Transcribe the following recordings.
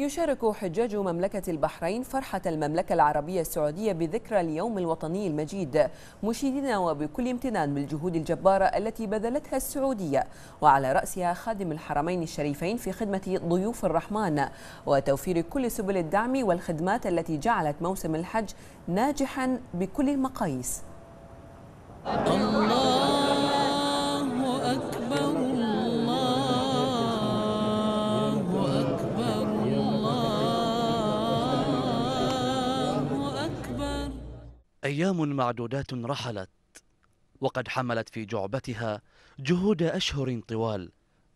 يشارك حجاج مملكة البحرين فرحة المملكة العربية السعودية بذكرى اليوم الوطني المجيد مشيدين وبكل امتنان بالجهود الجبارة التي بذلتها السعودية وعلى رأسها خادم الحرمين الشريفين في خدمة ضيوف الرحمن وتوفير كل سبل الدعم والخدمات التي جعلت موسم الحج ناجحا بكل المقاييس أيام معدودات رحلت وقد حملت في جعبتها جهود أشهر طوال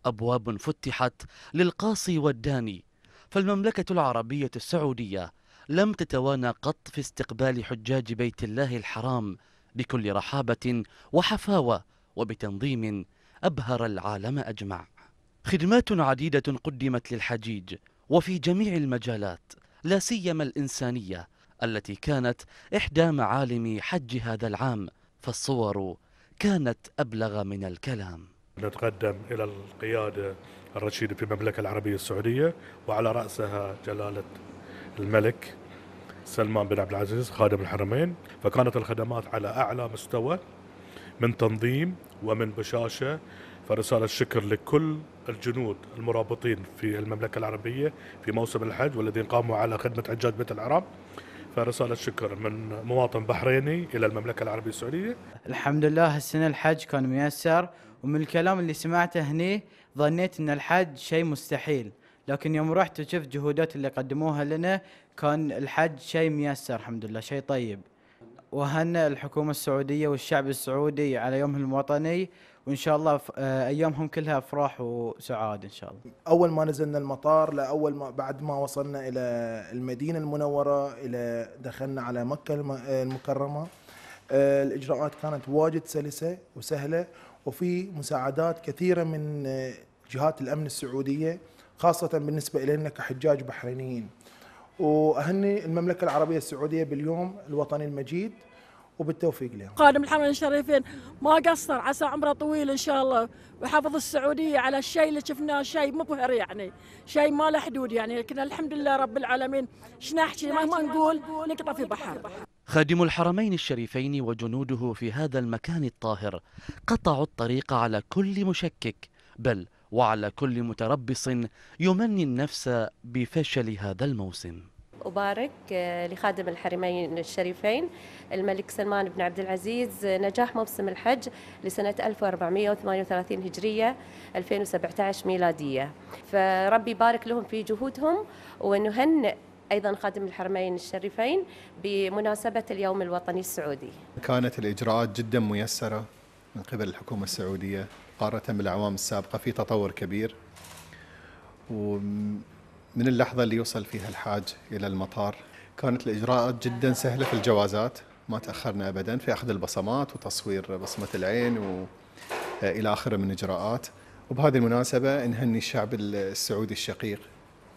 أبواب فتحت للقاصي والداني فالمملكة العربية السعودية لم تتوانى قط في استقبال حجاج بيت الله الحرام بكل رحابة وحفاوة وبتنظيم أبهر العالم أجمع خدمات عديدة قدمت للحجيج وفي جميع المجالات لا سيما الإنسانية التي كانت إحدى معالم حج هذا العام فالصور كانت أبلغ من الكلام نتقدم إلى القيادة الرشيدة في المملكة العربية السعودية وعلى رأسها جلالة الملك سلمان بن عبد العزيز خادم الحرمين فكانت الخدمات على أعلى مستوى من تنظيم ومن بشاشة فرسالة شكر لكل الجنود المرابطين في المملكة العربية في موسم الحج والذين قاموا على خدمة حجاج بيت العرب فرسالة شكر من مواطن بحريني إلى المملكة العربية السعودية الحمد لله السنة الحج كان ميسر ومن الكلام اللي سمعته هني ظنيت أن الحج شيء مستحيل لكن يوم رحت وشفت جهودات اللي قدموها لنا كان الحج شيء ميسر الحمد لله شيء طيب وهنئ الحكومة السعودية والشعب السعودي على يومهم الوطني وان شاء الله آه، ايامهم كلها افراح وسعاد ان شاء الله. اول ما نزلنا المطار لاول ما بعد ما وصلنا الى المدينه المنوره الى دخلنا على مكه آه، المكرمه آه، الاجراءات كانت واجد سلسه وسهله وفي مساعدات كثيره من جهات الامن السعوديه خاصه بالنسبه الينا كحجاج بحرينيين. واهني المملكه العربيه السعوديه باليوم الوطني المجيد وبالتوفيق لهم. قادم الحرمين الشريفين ما قصر عسى عمره طويل ان شاء الله ويحافظ السعوديه على الشيء اللي شفناه شيء مبهر يعني شيء ما له حدود يعني لكن الحمد لله رب العالمين ايش نحكي مهما نقول نقطه في بحر. خادم الحرمين الشريفين وجنوده في هذا المكان الطاهر قطعوا الطريق على كل مشكك بل وعلى كل متربص يمني النفس بفشل هذا الموسم أبارك آه، لخادم الحرمين الشريفين الملك سلمان بن عبد العزيز نجاح موسم الحج لسنة 1438 هجرية 2017 ميلادية فربي يبارك لهم في جهودهم ونهنئ ايضا خادم الحرمين الشريفين بمناسبه اليوم الوطني السعودي. كانت الاجراءات جدا ميسره من قبل الحكومة السعودية مقارنة بالأعوام السابقة في تطور كبير ومن اللحظة اللي يوصل فيها الحاج إلى المطار كانت الإجراءات جدا سهلة في الجوازات ما تأخرنا أبدا في أخذ البصمات وتصوير بصمة العين وإلى آخره من إجراءات وبهذه المناسبة نهني الشعب السعودي الشقيق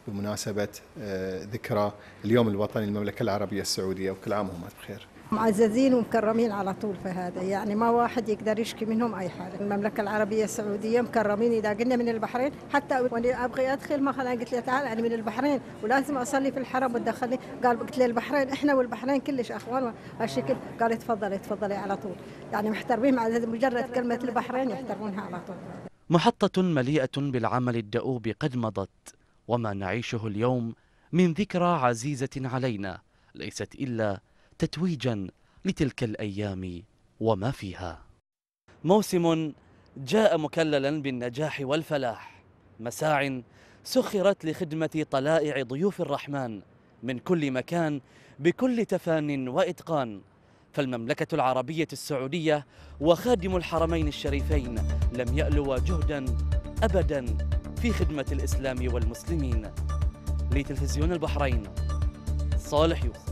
بمناسبة آه، ذكرى اليوم الوطني للمملكة العربية السعودية وكل عام وهم بخير معززين ومكرمين على طول في هذا يعني ما واحد يقدر يشكي منهم اي حاله المملكه العربيه السعوديه مكرمين اذا قلنا من البحرين حتى وانا ابغي ادخل ما خلاني قلت له تعال انا من البحرين ولازم اصلي في الحرم وتدخلني قال قلت له البحرين احنا والبحرين كلش اخوان هالشكل قال تفضلي تفضلي على طول يعني محترمين مع مجرد كلمه البحرين يحترمونها على طول محطة مليئة بالعمل الدؤوب قد مضت وما نعيشه اليوم من ذكرى عزيزة علينا ليست إلا تتويجا لتلك الأيام وما فيها موسم جاء مكللا بالنجاح والفلاح مساع سخرت لخدمة طلائع ضيوف الرحمن من كل مكان بكل تفان وإتقان فالمملكة العربية السعودية وخادم الحرمين الشريفين لم يألوا جهدا أبدا في خدمة الإسلام والمسلمين لتلفزيون البحرين صالح يوسف